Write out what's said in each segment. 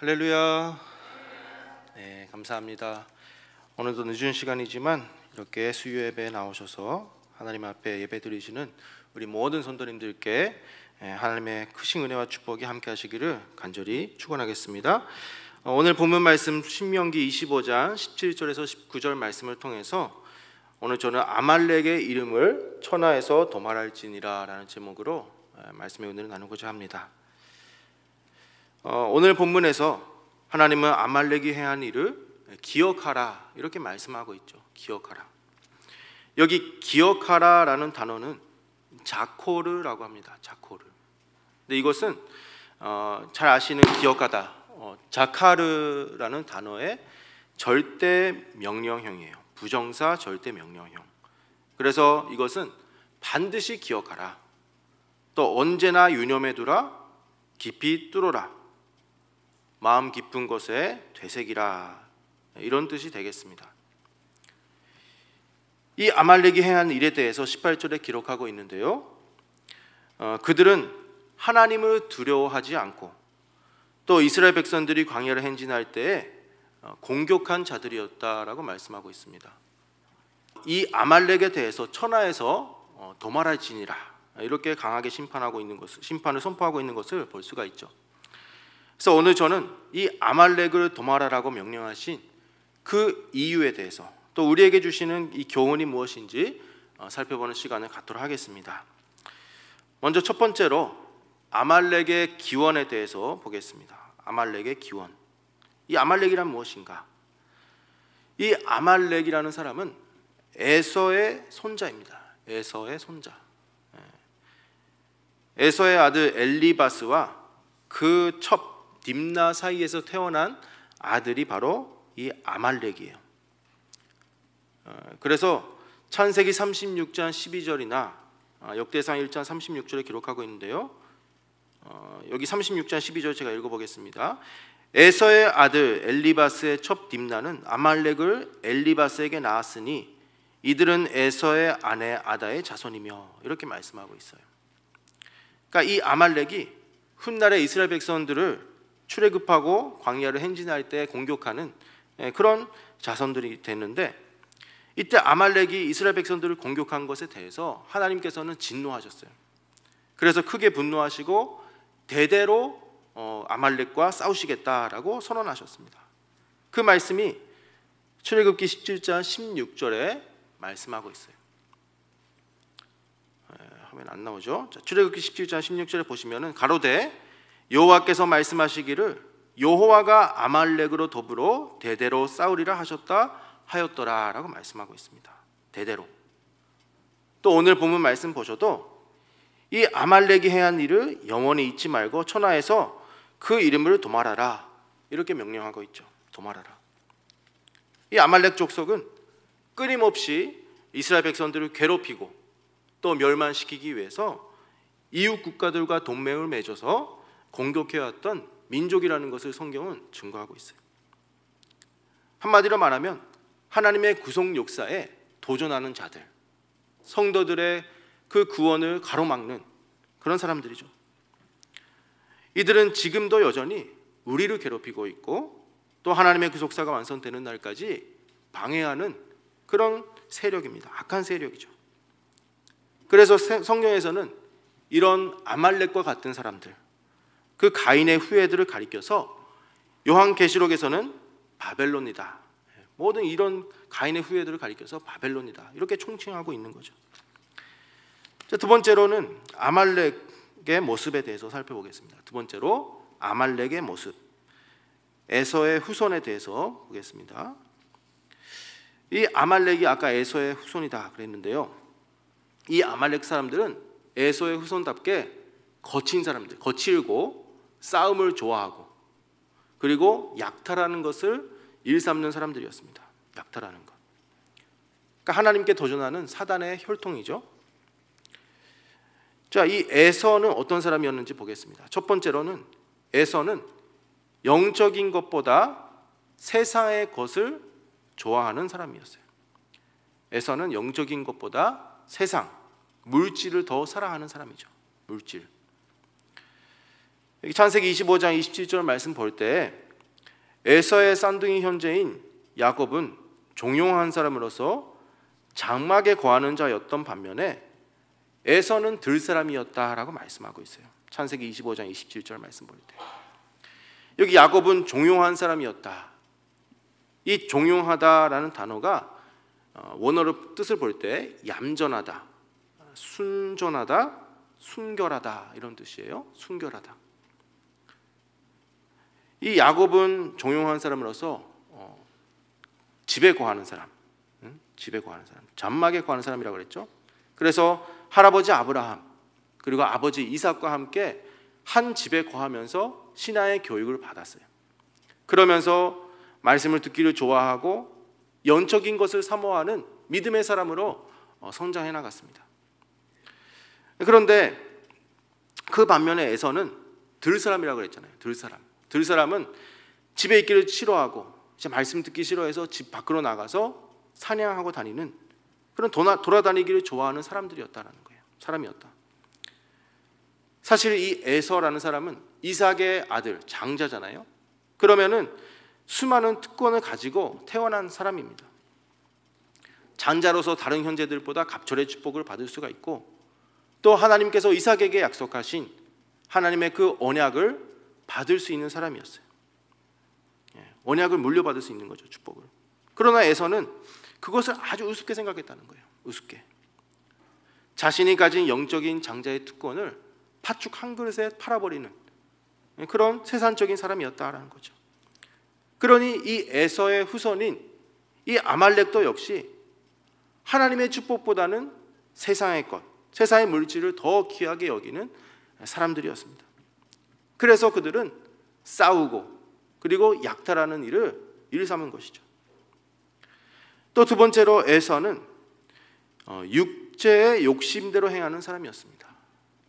할렐루야. 네, 감사합니다. 오늘도 늦은 시간이지만 이렇게 수요 예배에 나오셔서 하나님 앞에 예배 드리시는 우리 모든 선도님들께 예, 하나님의 크신 은혜와 축복이 함께 하시기를 간절히 축원하겠습니다. 어, 오늘 본문 말씀 신명기 25장 17절에서 19절 말씀을 통해서 오늘 저는 아말렉의 이름을 천하에서 도말할지니라라는 제목으로 예, 말씀의 은혜를 나누고자 합니다. 어, 오늘 본문에서 하나님은 아말렉이 행한 일을 기억하라 이렇게 말씀하고 있죠. 기억하라. 여기 기억하라라는 단어는 자코르라고 합니다. 자코르. 근데 이것은 어, 잘 아시는 기억하다 어, 자카르라는 단어의 절대 명령형이에요. 부정사 절대 명령형. 그래서 이것은 반드시 기억하라. 또 언제나 유념해두라. 깊이 뚫어라. 마음 깊은 것에 되새기라 이런 뜻이 되겠습니다. 이 아말렉이 행한 일에 대해서 18절에 기록하고 있는데요. 어, 그들은 하나님을 두려워하지 않고 또 이스라엘 백성들이 광야를 행진할 때에 어, 공격한 자들이었다라고 말씀하고 있습니다. 이 아말렉에 대해서 천하에서 도말할지니라 어, 이렇게 강하게 심판하고 있는 것을 심판을 선포하고 있는 것을 볼 수가 있죠. 그래서 오늘 저는 이 아말렉을 도말하라고 명령하신 그 이유에 대해서 또 우리에게 주시는 이 교훈이 무엇인지 어, 살펴보는 시간을 갖도록 하겠습니다. 먼저 첫 번째로 아말렉의 기원에 대해서 보겠습니다. 아말렉의 기원. 이 아말렉이란 무엇인가? 이 아말렉이라는 사람은 에서의 손자입니다. 에서의 손자. 예. 에서의 아들 엘리바스와 그첩 딥나 사이에서 태어난 아들이 바로 이 아말렉이에요. 어, 그래서 창세기 36장 12절이나 어, 역대상 1장 36절에 기록하고 있는데요. 어, 여기 36장 12절 제가 읽어보겠습니다. 에서의 아들 엘리바스의 첩 딥나는 아말렉을 엘리바스에게 낳았으니 이들은 에서의 아내 아다의 자손이며 이렇게 말씀하고 있어요. 그러니까 이 아말렉이 훗날의 이스라엘 백성들을 출애굽하고 광야를 행진할 때 공격하는 예, 그런 자손들이 됐는데 이때 아말렉이 이스라엘 백성들을 공격한 것에 대해서 하나님께서는 진노하셨어요. 그래서 크게 분노하시고 대대로 어, 아말렉과 싸우시겠다라고 선언하셨습니다. 그 말씀이 출애굽기 17장 16절에 말씀하고 있어요. 예, 화면 안 나오죠? 출애굽기 17장 16절에 보시면은 가로되 여호와께서 말씀하시기를 여호와가 아말렉으로 더불어 대대로 싸우리라 하셨다 하였더라라고 말씀하고 있습니다. 대대로. 또 오늘 본문 말씀 보셔도 이 아말렉이 해한 일을 영원히 잊지 말고 천하에서 그 이름을 도말하라 이렇게 명령하고 있죠. 도말하라. 이 아말렉 족속은 끊임없이 이스라엘 백성들을 괴롭히고 또멸망시키기 위해서 이웃 국가들과 동맹을 맺어서 공격해왔던 민족이라는 것을 성경은 증거하고 있어요. 한마디로 말하면 하나님의 구속 역사에 도전하는 자들, 성도들의 그 구원을 가로막는 그런 사람들이죠. 이들은 지금도 여전히 우리를 괴롭히고 있고 또 하나님의 구속사가 완성되는 날까지 방해하는 그런 세력입니다. 악한 세력이죠. 그래서 성경에서는 이런 아말렉과 같은 사람들, 그 가인의 후예들을 가리켜서 요한계시록에서는 바벨론이다. 모든 이런 가인의 후예들을 가리켜서 바벨론이다. 이렇게 총칭하고 있는 거죠. 두 번째로는 아말렉의 모습에 대해서 살펴보겠습니다. 두 번째로 아말렉의 모습. 에서의 후손에 대해서 보겠습니다. 이 아말렉이 아까 에서의 후손이다 그랬는데요. 이 아말렉 사람들은 에서의 후손답게 거친 사람들, 거칠고 싸움을 좋아하고 그리고 약탈하는 것을 일삼는 사람들이었습니다. 약탈하는 것. 그러니까 하나님께 도전하는 사단의 혈통이죠. 자, 이 에서는 어떤 사람이었는지 보겠습니다. 첫 번째로는 에서는 영적인 것보다 세상의 것을 좋아하는 사람이었어요. 에서는 영적인 것보다 세상, 물질을 더 사랑하는 사람이죠. 물질. 여기 창세기 25장 27절 말씀 볼 때 에서의 쌍둥이 현재인 야곱은 종용한 사람으로서 장막에 거하는 자였던 반면에 에서는 들 사람이었다라고 말씀하고 있어요. 창세기 25장 27절 말씀 볼 때. 여기 야곱은 종용한 사람이었다. 이 종용하다라는 단어가 어, 원어로 뜻을 볼 때 얌전하다, 순전하다, 순결하다 이런 뜻이에요. 순결하다. 이 야곱은 종용한 사람으로서 어, 집에 거하는 사람, 집에 거하는 사람, 잔막에 거하는 사람이라고 그랬죠. 그래서 할아버지 아브라함 그리고 아버지 이삭과 함께 한 집에 거하면서 신하의 교육을 받았어요. 그러면서 말씀을 듣기를 좋아하고 연적인 것을 사모하는 믿음의 사람으로 어, 성장해 나갔습니다. 그런데 그 반면에 에서는 들사람이라고 그랬잖아요. 들사람. 들 사람은 집에 있기를 싫어하고 이제 말씀 듣기 싫어해서 집 밖으로 나가서 사냥하고 다니는 그런 도나, 돌아다니기를 좋아하는 사람들이었다라는 거예요. 사람이었다. 사실 이 에서라는 사람은 이삭의 아들 장자잖아요. 그러면은 수많은 특권을 가지고 태어난 사람입니다. 장자로서 다른 형제들보다 갑절의 축복을 받을 수가 있고 또 하나님께서 이삭에게 약속하신 하나님의 그 언약을 받을 수 있는 사람이었어요. 예, 언약을 물려받을 수 있는 거죠, 축복을. 그러나 에서는 그것을 아주 우습게 생각했다는 거예요. 우습게. 자신이 가진 영적인 장자의 특권을 파축 한 그릇에 팔아버리는 예, 그런 세산적인 사람이었다라는 거죠. 그러니 이 에서의 후손인 이 아말렉도 역시 하나님의 축복보다는 세상의 것, 세상의 물질을 더 귀하게 여기는 사람들이었습니다. 그래서 그들은 싸우고 그리고 약탈하는 일을 일삼은 것이죠. 또 두 번째로 에서는 어, 육체의 욕심대로 행하는 사람이었습니다.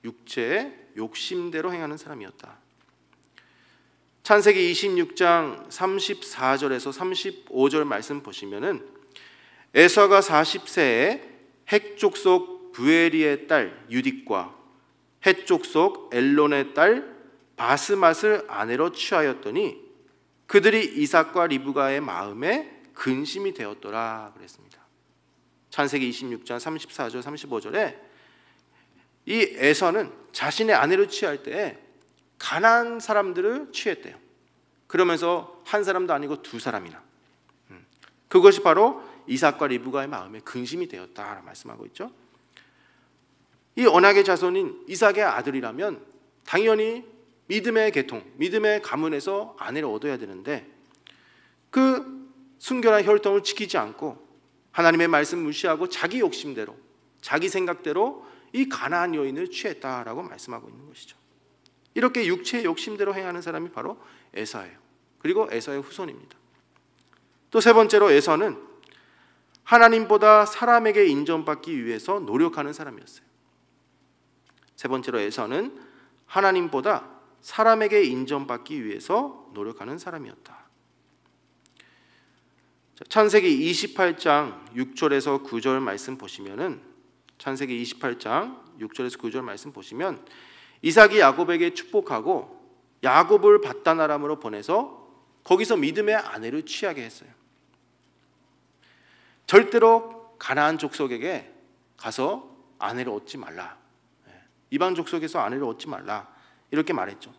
육체의 욕심대로 행하는 사람이었다. 찬세기 26장 34절에서 35절 말씀 보시면은 에서가 40세에 핵족속 부에리의 딸 유딕과 헷족속 엘론의 딸 아스맛을 아내로 취하였더니 그들이 이삭과 리브가의 마음에 근심이 되었더라 그랬습니다. 창세기 26장 34절 35절에 이 에서는 자신의 아내로 취할 때 가난 사람들을 취했대요. 그러면서 한 사람도 아니고 두 사람이나. 음. 그것이 바로 이삭과 리브가의 마음에 근심이 되었다라 말씀하고 있죠. 이 언약의 자손인 이삭의 아들이라면 당연히 믿음의 계통, 믿음의 가문에서 아내를 얻어야 되는데 그 순결한 혈통을 지키지 않고 하나님의 말씀 무시하고 자기 욕심대로 자기 생각대로 이가난한 여인을 취했다라고 말씀하고 있는 것이죠. 이렇게 육체의 욕심대로 행하는 사람이 바로 에서예요. 그리고 에서의 후손입니다. 또 세 번째로 에서는 하나님보다 사람에게 인정받기 위해서 노력하는 사람이었어요. 세 번째로 에서는 하나님보다 사람에게 인정받기 위해서 노력하는 사람이었다. 찬세기 28장 6절에서 9절 말씀 보시면은 찬세기 28장 6절에서 9절 말씀 보시면 이삭이 야곱에게 축복하고 야곱을 바다나람으로 보내서 거기서 믿음의 아내를 취하게 했어요. 절대로 가나안 족속에게 가서 아내를 얻지 말라. 예, 이방 족속에서 아내를 얻지 말라. 이렇게 말했죠.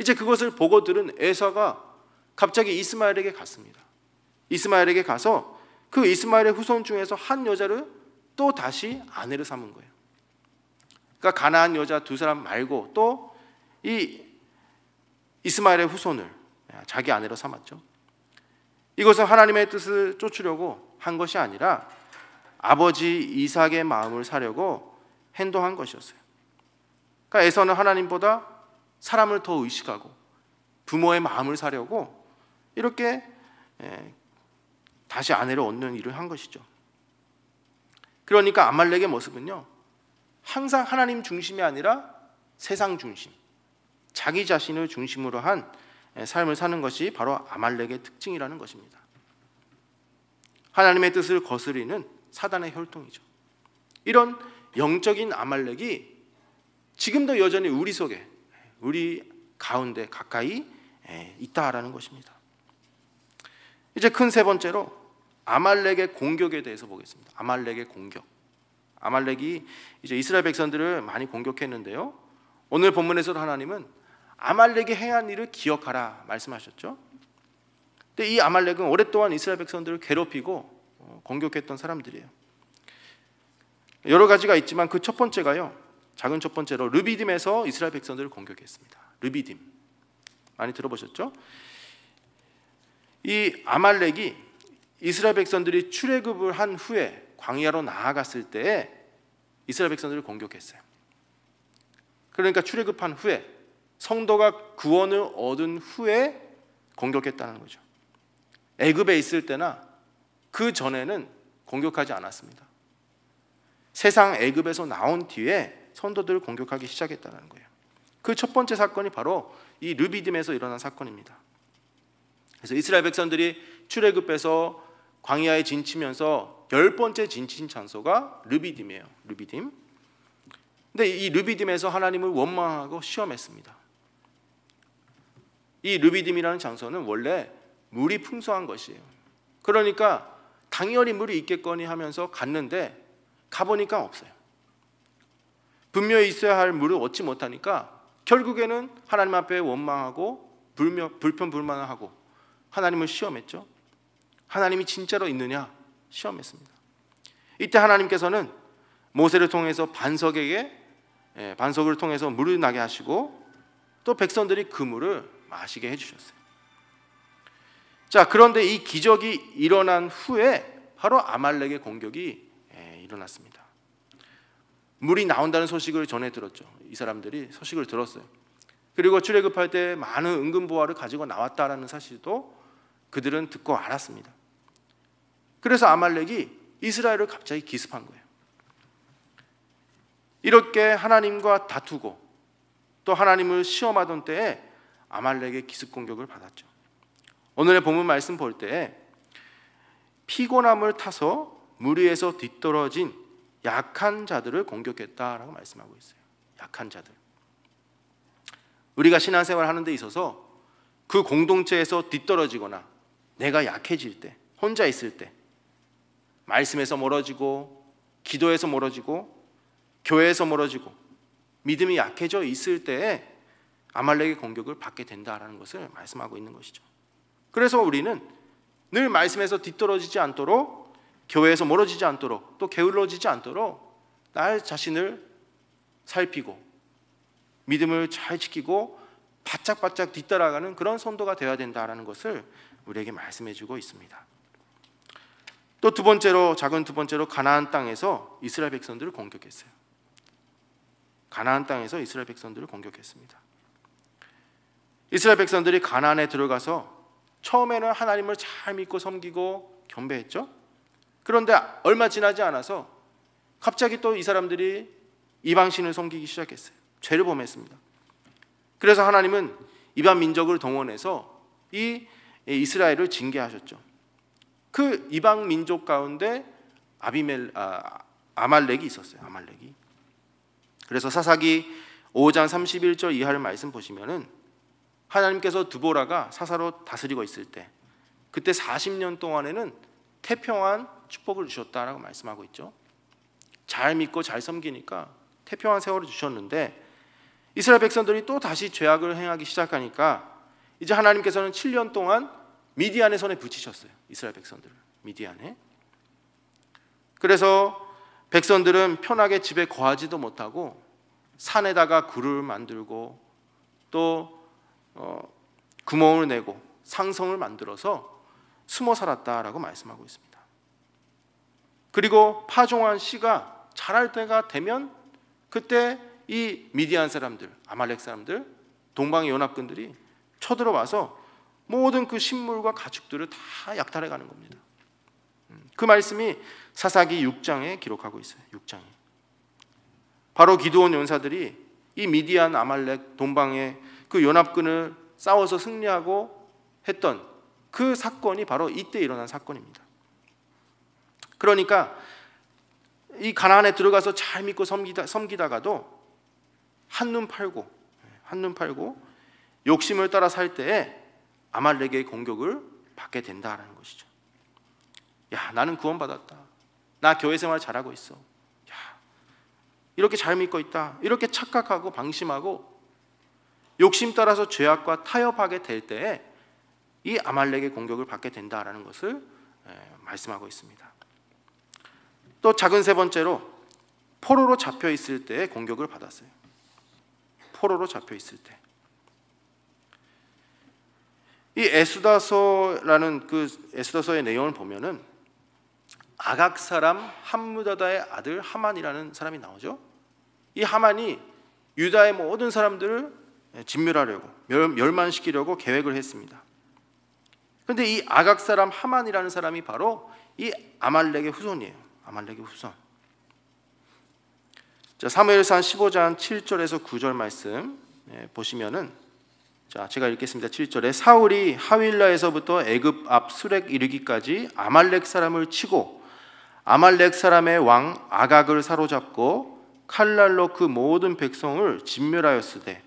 이제 그것을 보고 들은 에서가 갑자기 이스마엘에게 갔습니다. 이스마엘에게 가서 그 이스마엘의 후손 중에서 한 여자를 또 다시 아내를 삼은 거예요. 그러니까 가나안 여자 두 사람 말고 또 이 이스마엘의 후손을 자기 아내로 삼았죠. 이것은 하나님의 뜻을 쫓으려고 한 것이 아니라 아버지 이삭의 마음을 사려고 행동한 것이었어요. 그러니까 에서는 하나님보다 사람을 더 의식하고 부모의 마음을 사려고 이렇게 예, 다시 아내를 얻는 일을 한 것이죠. 그러니까 아말렉의 모습은요. 항상 하나님 중심이 아니라 세상 중심, 자기 자신을 중심으로 한 예, 삶을 사는 것이 바로 아말렉의 특징이라는 것입니다. 하나님의 뜻을 거스리는 사단의 혈통이죠. 이런 영적인 아말렉이 지금도 여전히 우리 속에 우리 가운데 가까이 예, 있다라는 것입니다. 이제 큰 세 번째로 아말렉의 공격에 대해서 보겠습니다. 아말렉의 공격. 아말렉이 이제 이스라엘 백성들을 많이 공격했는데요. 오늘 본문에서도 하나님은 아말렉이 행한 일을 기억하라 말씀하셨죠. 근데 이 아말렉은 오랫동안 이스라엘 백성들을 괴롭히고 어, 공격했던 사람들이에요. 여러 가지가 있지만 그 첫 번째가요. 작은 첫 번째로 르비딤에서 이스라엘 백성들을 공격했습니다. 르비딤 많이 들어보셨죠? 이 아말렉이 이스라엘 백성들이 출애굽을 한 후에 광야로 나아갔을 때에 이스라엘 백성들을 공격했어요. 그러니까 출애굽한 후에 성도가 구원을 얻은 후에 공격했다는 거죠. 애굽에 있을 때나 그 전에는 공격하지 않았습니다. 세상 애굽에서 나온 뒤에 선도들을 공격하기 시작했다는 거예요. 그 첫 번째 사건이 바로 이 르비딤에서 일어난 사건입니다. 그래서 이스라엘 백성들이 출애굽에서 광야에 진치면서 열 번째 진친 장소가 르비딤이에요. 르비딤. 근데 이 르비딤에서 하나님을 원망하고 시험했습니다. 이 르비딤이라는 장소는 원래 물이 풍성한 것이에요. 그러니까 당연히 물이 있겠거니 하면서 갔는데 가보니까 없어요. 분명히 있어야 할 물을 얻지 못하니까 결국에는 하나님 앞에 원망하고 불며, 불편불만하고 하나님을 시험했죠. 하나님이 진짜로 있느냐 시험했습니다. 이때 하나님께서는 모세를 통해서 반석에게 예, 반석을 통해서 물을 나게 하시고 또 백성들이 그 물을 마시게 해주셨어요. 자 그런데 이 기적이 일어난 후에 바로 아말렉의 공격이 예, 일어났습니다. 물이 나온다는 소식을 전해 들었죠. 이 사람들이 소식을 들었어요. 그리고 출애굽할 때 많은 은금 보화를 가지고 나왔다라는 사실도 그들은 듣고 알았습니다. 그래서 아말렉이 이스라엘을 갑자기 기습한 거예요. 이렇게 하나님과 다투고 또 하나님을 시험하던 때에 아말렉의 기습 공격을 받았죠. 오늘의 본문 말씀 볼 때 피곤함을 타서 무리에서 뒤떨어진 약한 자들을 공격했다라고 말씀하고 있어요. 약한 자들. 우리가 신앙생활 하는 데 있어서 그 공동체에서 뒤떨어지거나 내가 약해질 때, 혼자 있을 때 말씀에서 멀어지고 기도에서 멀어지고 교회에서 멀어지고 믿음이 약해져 있을 때에 아말렉의 공격을 받게 된다라는 것을 말씀하고 있는 것이죠. 그래서 우리는 늘 말씀에서 뒤떨어지지 않도록 교회에서 멀어지지 않도록 또 게을러지지 않도록 나 자신을 살피고 믿음을 잘 지키고 바짝바짝 뒤따라가는 그런 선도가 되어야 된다라는 것을 우리에게 말씀해 주고 있습니다. 또 두 번째로 작은 두 번째로 가나안 땅에서 이스라엘 백성들을 공격했어요. 가나안 땅에서 이스라엘 백성들을 공격했습니다. 이스라엘 백성들이 가나안에 들어가서 처음에는 하나님을 잘 믿고 섬기고 경배했죠. 그런데 얼마 지나지 않아서 갑자기 또 이 사람들이 이방신을 섬기기 시작했어요. 죄를 범했습니다. 그래서 하나님은 이방 민족을 동원해서 이 이스라엘을 징계하셨죠. 그 이방 민족 가운데 아비멜 아, 아말렉이 있었어요. 아말렉이. 그래서 사사기 5장 31절 이하를 말씀 보시면은 하나님께서 두보라가 사사로 다스리고 있을 때 그때 40년 동안에는 태평한 축복을 주셨다라고 말씀하고 있죠. 잘 믿고 잘 섬기니까 태평한 세월을 주셨는데 이스라엘 백성들이 또 다시 죄악을 행하기 시작하니까 이제 하나님께서는 7년 동안 미디안의 손에 붙이셨어요. 이스라엘 백성들을 미디안에. 그래서 백성들은 편하게 집에 거하지도 못하고 산에다가 굴을 만들고 또 어, 구멍을 내고 상성을 만들어서 숨어 살았다라고 말씀하고 있습니다. 그리고 파종한 씨가 자랄 때가 되면 그때 이 미디안 사람들, 아말렉 사람들, 동방의 연합군들이 쳐들어와서 모든 그 식물과 가축들을 다 약탈해 가는 겁니다. 음, 그 말씀이 사사기 6장에 기록하고 있어요. 6장에. 바로 기도원 연사들이 이 미디안 아말렉 동방의 그 연합군을 싸워서 승리하고 했던 그 사건이 바로 이때 일어난 사건입니다. 그러니까 이 가나안에 들어가서 잘 믿고 섬기다, 섬기다가도 한 눈 팔고 한 눈 팔고 욕심을 따라 살 때에 아말렉의 공격을 받게 된다라는 것이죠. 야, 나는 구원받았다. 나 교회 생활 잘하고 있어. 야, 이렇게 잘 믿고 있다. 이렇게 착각하고 방심하고 욕심 따라서 죄악과 타협하게 될 때에 이 아말렉의 공격을 받게 된다라는 것을 예, 말씀하고 있습니다. 또 작은 세 번째로 포로로 잡혀 있을 때의 공격을 받았어요. 포로로 잡혀 있을 때. 이 에스다서라는 그 에스다서의 내용을 보면은 아각 사람 함무다다의 아들 하만이라는 사람이 나오죠. 이 하만이 유다의 모든 사람들을 진멸하려고 멸만시키려고 계획을 했습니다. 그런데 이 아각 사람 하만이라는 사람이 바로 이 아말렉의 후손이에요. 아말렉의 후손. 자, 사무엘상 15장 7절에서 9절 말씀 예, 보시면은 자, 제가 읽겠습니다. 7절에 사울이 하윌라에서부터 애굽 앞 수렉 이르기까지 아말렉 사람을 치고 아말렉 사람의 왕 아각을 사로잡고 칼날로 그 모든 백성을 진멸하였으되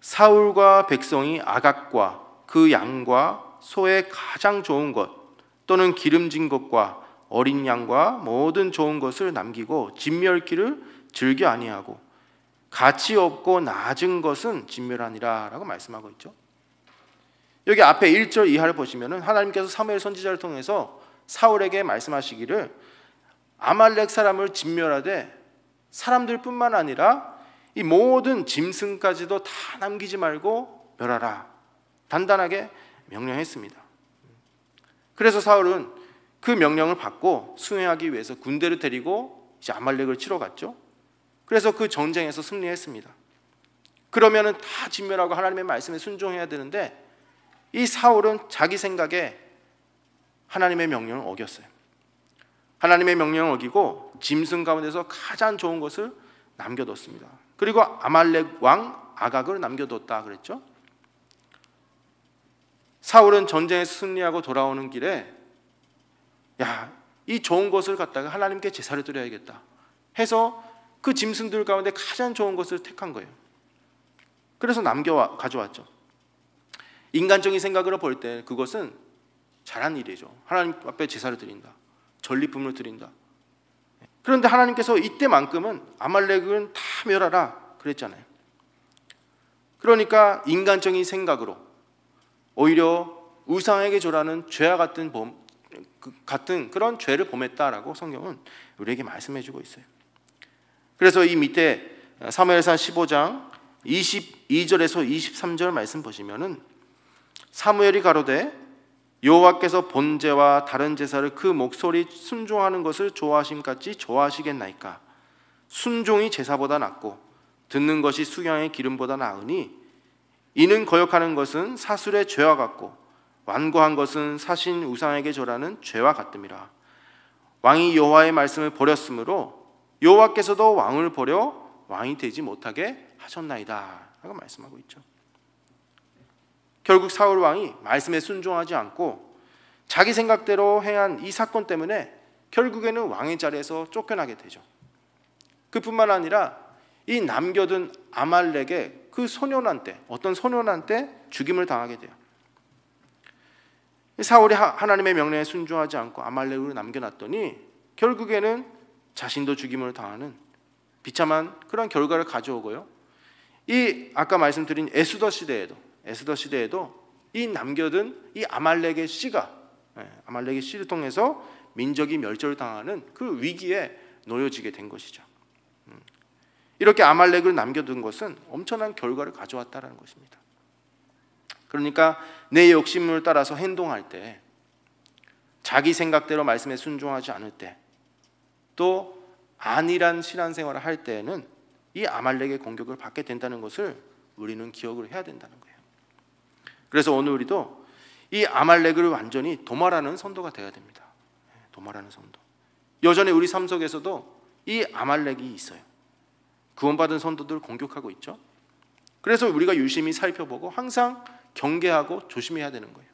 사울과 백성이 아각과 그 양과 소의 가장 좋은 것 또는 기름진 것과 어린 양과 모든 좋은 것을 남기고 진멸기를 즐겨 아니하고 가치 없고 낮은 것은 진멸하니라라고 말씀하고 있죠. 여기 앞에 1절 이하를 보시면은 하나님께서 사무엘 선지자를 통해서 사울에게 말씀하시기를 아말렉 사람을 진멸하되 사람들뿐만 아니라 이 모든 짐승까지도 다 남기지 말고 멸하라. 단단하게 명령했습니다. 그래서 사울은 그 명령을 받고 수행하기 위해서 군대를 데리고 이제 아말렉을 치러 갔죠. 그래서 그 전쟁에서 승리했습니다. 그러면은 다 진멸하고 하나님의 말씀에 순종해야 되는데 이 사울은 자기 생각에 하나님의 명령을 어겼어요. 하나님의 명령을 어기고 짐승 가운데서 가장 좋은 것을 남겨뒀습니다. 그리고 아말렉 왕 아각을 남겨뒀다 그랬죠. 사울은 전쟁에 승리하고 돌아오는 길에 야, 이 좋은 것을 갖다가 하나님께 제사를 드려야겠다. 해서 그 짐승들 가운데 가장 좋은 것을 택한 거예요. 그래서 남겨 가져왔죠. 인간적인 생각으로 볼 때 그것은 잘한 일이죠. 하나님 앞에 제사를 드린다. 전리품을 드린다. 그런데 하나님께서 이때만큼은 아말렉은 다 멸하라 그랬잖아요. 그러니까 인간적인 생각으로 오히려 우상에게 절하는 죄와 같은 범, 그 같은 그런 죄를 범했다라고 성경은 우리에게 말씀해 주고 있어요. 그래서 이 밑에 사무엘상 15장 22절에서 23절 말씀 보시면은 사무엘이 가로되 여호와께서 본제와 다른 제사를 그 목소리 순종하는 것을 좋아하심 같이 좋아하시겠나이까 순종이 제사보다 낫고 듣는 것이 수양의 기름보다 나으니 이는 거역하는 것은 사술의 죄와 같고 완고한 것은 사신 우상에게 절하는 죄와 같음이라. 왕이 여호와의 말씀을 버렸으므로 여호와께서도 왕을 버려 왕이 되지 못하게 하셨나이다. 라고 말씀하고 있죠. 결국 사울 왕이 말씀에 순종하지 않고 자기 생각대로 행한 이 사건 때문에 결국에는 왕의 자리에서 쫓겨나게 되죠. 그뿐만 아니라 이 남겨둔 아말렉의 그 소년한테 어떤 소년한테 죽임을 당하게 돼요. 사울이 하나님의 명령에 순종하지 않고 아말렉으로 남겨놨더니 결국에는 자신도 죽임을 당하는 비참한 그런 결과를 가져오고요. 이 아까 말씀드린 에스더 시대에도 에스더 시대에도 이 남겨둔 이 아말렉의 씨가 예, 아말렉의 씨를 통해서 민족이 멸절당하는 그 위기에 놓여지게 된 것이죠. 음. 이렇게 아말렉을 남겨둔 것은 엄청난 결과를 가져왔다는 것입니다. 그러니까 내 욕심을 따라서 행동할 때, 자기 생각대로 말씀에 순종하지 않을 때, 또 안일한 신앙생활을 할 때에는 이 아말렉의 공격을 받게 된다는 것을 우리는 기억을 해야 된다는 거예요. 그래서 오늘 우리도 이 아말렉을 완전히 도말하는 선도가 되어야 됩니다. 도말하는 선도. 여전히 우리 삶 속에서도 이 아말렉이 있어요. 구원받은 선도들 공격하고 있죠. 그래서 우리가 유심히 살펴보고 항상 경계하고 조심해야 되는 거예요.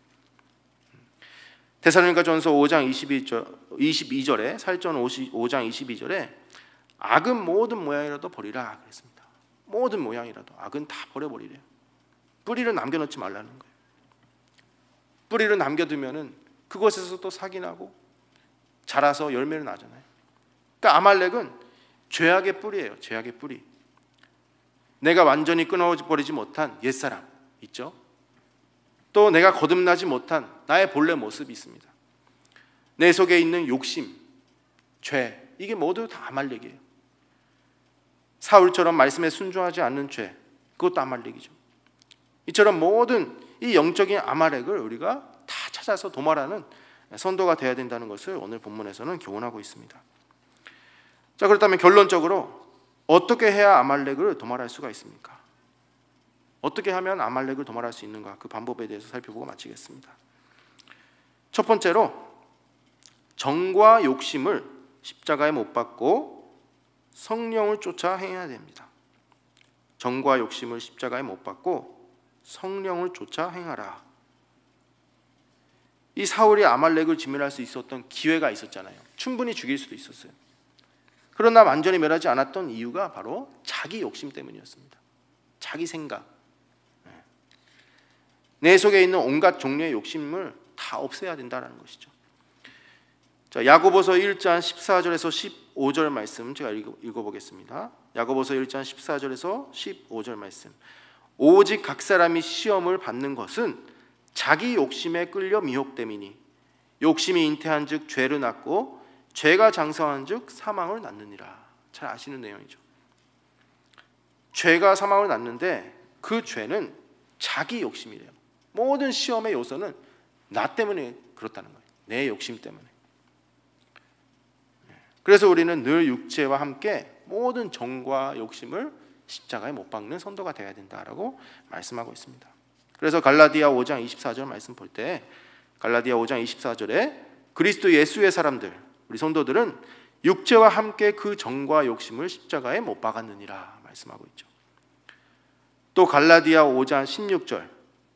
대사로니가 전서 5장 22절, 에 살전 5장 22절에 악은 모든 모양이라도 버리라 그랬습니다. 모든 모양이라도 악은 다 버려버리래요. 뿌리를 남겨놓지 말라는 거예요. 뿌리를 남겨두면은 그곳에서 또 사기나고 자라서 열매를 나잖아요. 그러니까 아말렉은 죄악의 뿌리예요. 죄악의 뿌리. 내가 완전히 끊어버리지 못한 옛사람 있죠. 또 내가 거듭나지 못한 나의 본래 모습이 있습니다. 내 속에 있는 욕심, 죄, 이게 모두 다 아말렉이에요. 사울처럼 말씀에 순종하지 않는 죄, 그것도 아말렉이죠. 이처럼 모든 이 영적인 아말렉을 우리가 다 찾아서 도말하는 선도가 되어야 된다는 것을 오늘 본문에서는 교훈하고 있습니다. 자, 그렇다면 결론적으로 어떻게 해야 아말렉을 도말할 수가 있습니까? 어떻게 하면 아말렉을 도말할 수 있는가 그 방법에 대해서 살펴보고 마치겠습니다. 첫 번째로 정과 욕심을 십자가에 못 박고 성령을 쫓아 행해야 됩니다. 정과 욕심을 십자가에 못 박고 성령을 쫓아 행하라. 이 사울이 아말렉을 진멸할 수 있었던 기회가 있었잖아요. 충분히 죽일 수도 있었어요. 그러나 완전히 멸하지 않았던 이유가 바로 자기 욕심 때문이었습니다. 자기 생각, 내 속에 있는 온갖 종류의 욕심을 다 없애야 된다는 것이죠. 자, 야고보서 1장 14절에서 15절 말씀 제가 읽어 보겠습니다. 야고보서 1장 14절에서 15절 말씀. 오직 각 사람이 시험을 받는 것은 자기 욕심에 끌려 미혹됨이니 욕심이 잉태한즉 죄를 낳고 죄가 장성한즉 사망을 낳느니라. 잘 아시는 내용이죠. 죄가 사망을 낳는데 그 죄는 자기 욕심이래요. 모든 시험의 요소는 나 때문에 그렇다는 거예요. 내 욕심 때문에. 그래서 우리는 늘 육체와 함께 모든 정과 욕심을 십자가에 못 박는 선도가 되어야 된다라고 말씀하고 있습니다. 그래서 갈라디아 5장 24절 말씀 볼 때 갈라디아 5장 24절에 그리스도 예수의 사람들 우리 성도들은 육체와 함께 그 정과 욕심을 십자가에 못 박았느니라 말씀하고 있죠. 또 갈라디아 5장 16절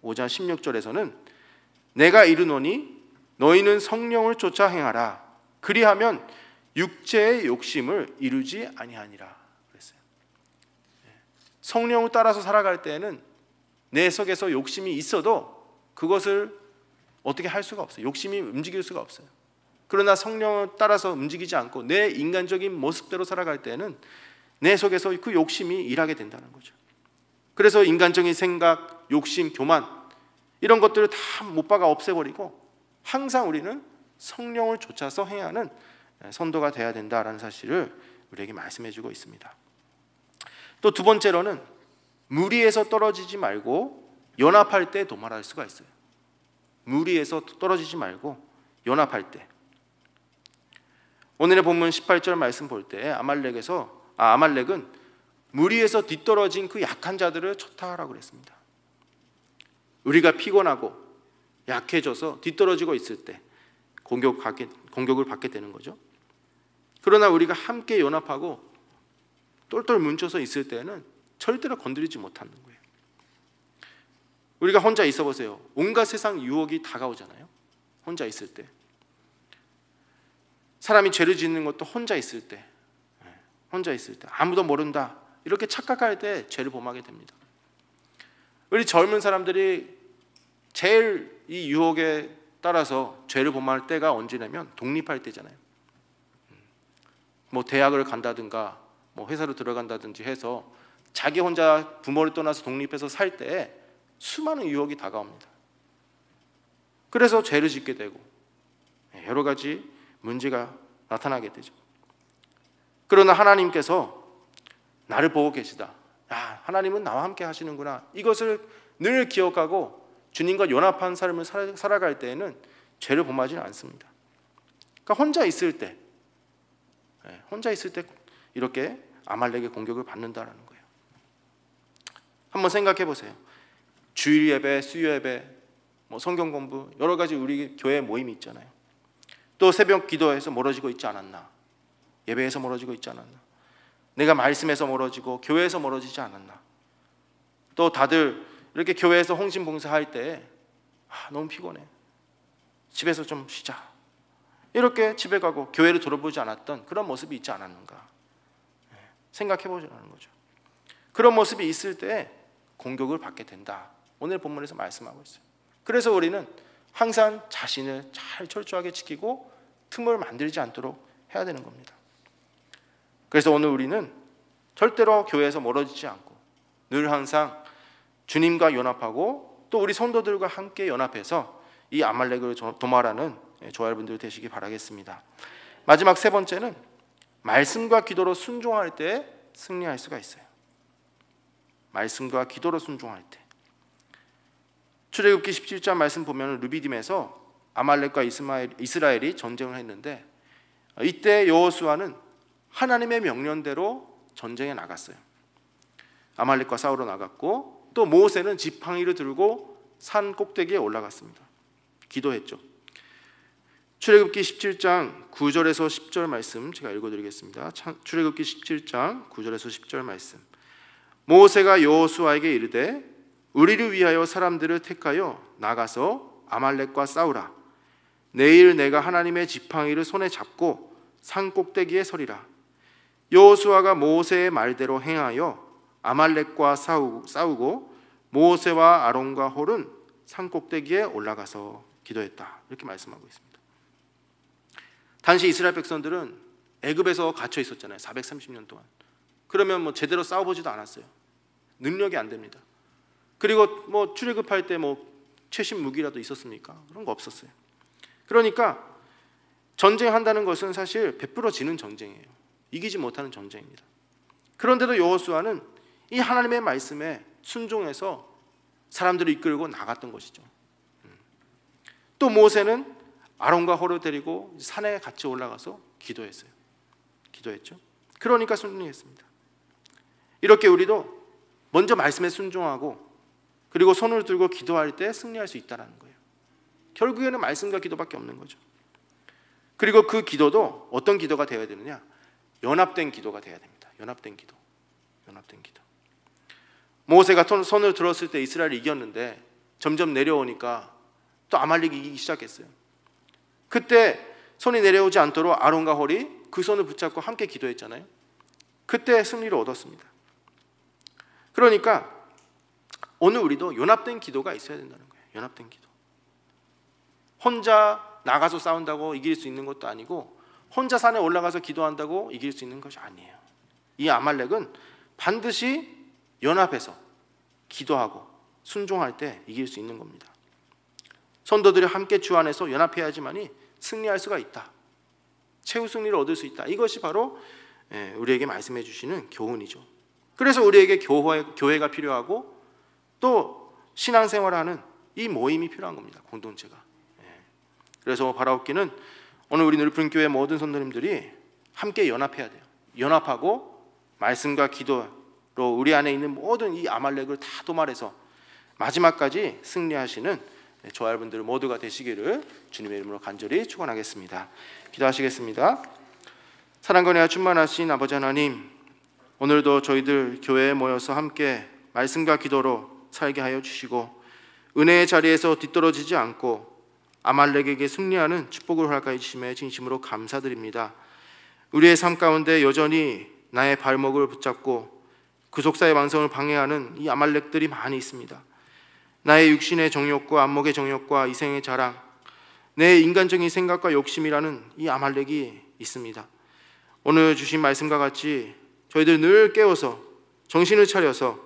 5장 16절에서는 내가 이르노니 너희는 성령을 쫓아 행하라 그리하면 육체의 욕심을 이루지 아니하니라 그랬어요. 예. 성령을 따라서 살아갈 때에는 내 속에서 욕심이 있어도 그것을 어떻게 할 수가 없어요. 욕심이 움직일 수가 없어요. 그러나 성령을 따라서 움직이지 않고 내 인간적인 모습대로 살아갈 때에는 내 속에서 그 욕심이 일하게 된다는 거죠. 그래서 인간적인 생각, 욕심, 교만 이런 것들을 다못 박아 없애버리고 항상 우리는 성령을 쫓아서 해야 하는 선도가 돼야 된다라는 사실을 우리에게 말씀해주고 있습니다. 또 두 번째로는 무리에서 떨어지지 말고 연합할 때 도말할 수가 있어요. 무리에서 떨어지지 말고 연합할 때. 오늘의 본문 18절 말씀 볼 때 아말렉에서 아, 아말렉은 무리에서 뒤떨어진 그 약한 자들을 쳤다라고 그랬습니다. 우리가 피곤하고 약해져서 뒤떨어지고 있을 때 공격 받게, 공격을 받게 되는 거죠. 그러나 우리가 함께 연합하고 똘똘 뭉쳐서 있을 때는 절대로 건드리지 못하는 거예요. 우리가 혼자 있어 보세요. 온갖 세상 유혹이 다가오잖아요. 혼자 있을 때. 사람이 죄를 짓는 것도 혼자 있을 때. 예, 혼자 있을 때. 아무도 모른다. 이렇게 착각할 때 죄를 범하게 됩니다. 우리 젊은 사람들이 제일 이 유혹에 따라서 죄를 범할 때가 언제냐면 독립할 때잖아요. 뭐 대학을 간다든가 뭐 회사로 들어간다든지 해서 자기 혼자 부모를 떠나서 독립해서 살 때 수많은 유혹이 다가옵니다. 그래서 죄를 짓게 되고 예, 여러 가지 문제가 나타나게 되죠. 그러나 하나님께서 나를 보고 계시다. 야, 하나님은 나와 함께 하시는구나. 이것을 늘 기억하고 주님과 연합한 삶을 살아갈 때에는 죄를 범하지는 않습니다. 그러니까 혼자 있을 때, 예, 혼자 있을 때 이렇게 아말렉의 공격을 받는다라는 거예요. 한번 생각해 보세요. 주일 예배, 수요 예배, 뭐 성경 공부 여러 가지 우리 교회 모임이 있잖아요. 또 새벽 기도에서 멀어지고 있지 않았나? 예배에서 멀어지고 있지 않았나? 내가 말씀에서 멀어지고 교회에서 멀어지지 않았나. 또 다들 이렇게 교회에서 홍신 봉사할 때 아, 너무 피곤해. 집에서 좀 쉬자. 이렇게 집에 가고 교회를 돌아보지 않았던 그런 모습이 있지 않았는가. 예, 생각해 보자는 거죠. 그런 모습이 있을 때 공격을 받게 된다. 오늘 본문에서 말씀하고 있어요. 그래서 우리는 항상 자신을 잘 철저하게 지키고 틈을 만들지 않도록 해야 되는 겁니다. 그래서 오늘 우리는 절대로 교회에서 멀어지지 않고 늘 항상 주님과 연합하고 또 우리 성도들과 함께 연합해서 이 아말렉을 도말하는 조화 여러분들 되시기 바라겠습니다. 마지막 세 번째는 말씀과 기도로 순종할 때 승리할 수가 있어요. 말씀과 기도로 순종할 때. 출애굽기 17장 말씀 보면 루비딤에서 아말렉과 이스마엘, 이스라엘이 전쟁을 했는데 이때 여호수아는 하나님의 명령대로 전쟁에 나갔어요. 아말렉과 싸우러 나갔고 또 모세는 지팡이를 들고 산 꼭대기에 올라갔습니다. 기도했죠. 출애굽기 17장 9절에서 10절 말씀 제가 읽어드리겠습니다. 출애굽기 17장 9절에서 10절 말씀. 모세가 여호수아에게 이르되 우리를 위하여 사람들을 택하여 나가서 아말렉과 싸우라. 내일 내가 하나님의 지팡이를 손에 잡고 산 꼭대기에 서리라. 여호수아가 모세의 말대로 행하여 아말렉과 싸우고 모세와 아론과 홀은 산 꼭대기에 올라가서 기도했다. 이렇게 말씀하고 있습니다. 당시 이스라엘 백성들은 애굽에서 갇혀 있었잖아요. 430년 동안. 그러면 뭐 제대로 싸워보지도 않았어요. 능력이 안 됩니다. 그리고 뭐 출애굽할 때 뭐 최신 무기라도 있었습니까? 그런 거 없었어요. 그러니까 전쟁한다는 것은 사실 베풀어지는 전쟁이에요. 이기지 못하는 전쟁입니다. 그런데도 여호수아는 이 하나님의 말씀에 순종해서 사람들을 이끌고 나갔던 것이죠. 음. 또 모세는 아론과 호를 데리고 산에 같이 올라가서 기도했어요. 기도했죠. 그러니까 순종했습니다. 이렇게 우리도 먼저 말씀에 순종하고 그리고 손을 들고 기도할 때 승리할 수 있다는 거예요. 결국에는 말씀과 기도밖에 없는 거죠. 그리고 그 기도도 어떤 기도가 되어야 되느냐? 연합된 기도가 돼야 됩니다. 연합된 기도. 연합된 기도. 모세가 손을 들었을 때 이스라엘이 이겼는데 점점 내려오니까 또 아말렉이 이기기 시작했어요. 그때 손이 내려오지 않도록 아론과 홀이 그 손을 붙잡고 함께 기도했잖아요. 그때 승리를 얻었습니다. 그러니까 오늘 우리도 연합된 기도가 있어야 된다는 거예요. 연합된 기도. 혼자 나가서 싸운다고 이길 수 있는 것도 아니고 혼자 산에 올라가서 기도한다고 이길 수 있는 것이 아니에요. 이 아말렉은 반드시 연합해서 기도하고 순종할 때 이길 수 있는 겁니다. 선도들이 함께 주 안에서 연합해야지만이 승리할 수가 있다. 최후 승리를 얻을 수 있다. 이것이 바로 예, 우리에게 말씀해 주시는 교훈이죠. 그래서 우리에게 교회, 교회가 필요하고 또 신앙생활하는 이 모임이 필요한 겁니다. 공동체가. 예. 그래서 바라옵기는 오늘 우리 누리 교회 모든 선도님들이 함께 연합해야 돼요. 연합하고 말씀과 기도로 우리 안에 있는 모든 이 아말렉을 다 도말해서 마지막까지 승리하시는 저와 여러분들 모두가 되시기를 주님의 이름으로 간절히 축원하겠습니다. 기도하시겠습니다. 사랑과 은혜 충만하신 아버지 하나님, 오늘도 저희들 교회에 모여서 함께 말씀과 기도로 살게 하여 주시고 은혜의 자리에서 뒤떨어지지 않고 아말렉에게 승리하는 축복을 허락하여 주심에 진심으로 감사드립니다. 우리의 삶 가운데 여전히 나의 발목을 붙잡고 구속사의 그 완성을 방해하는 이 아말렉들이 많이 있습니다. 나의 육신의 정욕과 안목의 정욕과 이생의 자랑, 내 인간적인 생각과 욕심이라는 이 아말렉이 있습니다. 오늘 주신 말씀과 같이 저희들 늘 깨워서 정신을 차려서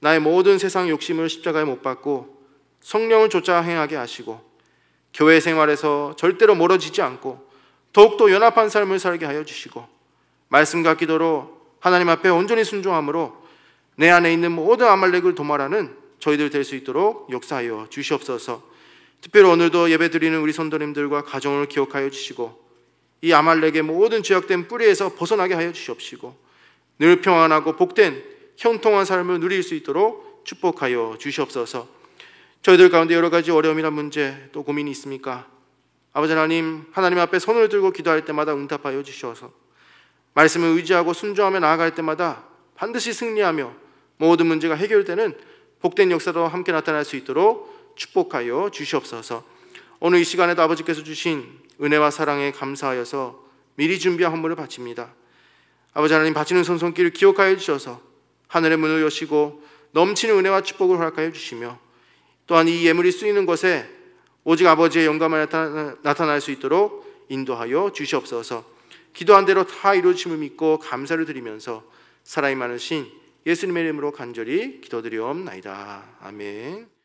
나의 모든 세상 욕심을 십자가에 못 박고 성령을 조차 행하게 하시고 교회 생활에서 절대로 멀어지지 않고 더욱더 연합한 삶을 살게 하여 주시고 말씀과 기도로 하나님 앞에 온전히 순종함으로 내 안에 있는 모든 아말렉을 도말하는 저희들 될 수 있도록 역사하여 주시옵소서. 특별히 오늘도 예배드리는 우리 선도님들과 가정을 기억하여 주시고 이 아말렉의 모든 죄악된 뿌리에서 벗어나게 하여 주시옵시고 늘 평안하고 복된 형통한 삶을 누릴 수 있도록 축복하여 주시옵소서. 저희들 가운데 여러 가지 어려움이나 문제 또 고민이 있습니까? 아버지 하나님, 하나님 앞에 손을 들고 기도할 때마다 응답하여 주시어서 말씀을 의지하고 순종하며 나아갈 때마다 반드시 승리하며 모든 문제가 해결되는 복된 역사도 함께 나타날 수 있도록 축복하여 주시옵소서. 오늘 이 시간에도 아버지께서 주신 은혜와 사랑에 감사하여서 미리 준비한 헌물을 바칩니다. 아버지 하나님 바치는 손손길을 기억하여 주셔서 하늘의 문을 여시고 넘치는 은혜와 축복을 허락하여 주시며 또한 이 예물이 쓰이는 곳에 오직 아버지의 영감을 나타날 수 있도록 인도하여 주시옵소서. 기도한 대로 다 이루어짐을 믿고 감사를 드리면서 사랑이 많으신 예수님의 이름으로 간절히 기도드리옵나이다. 아멘.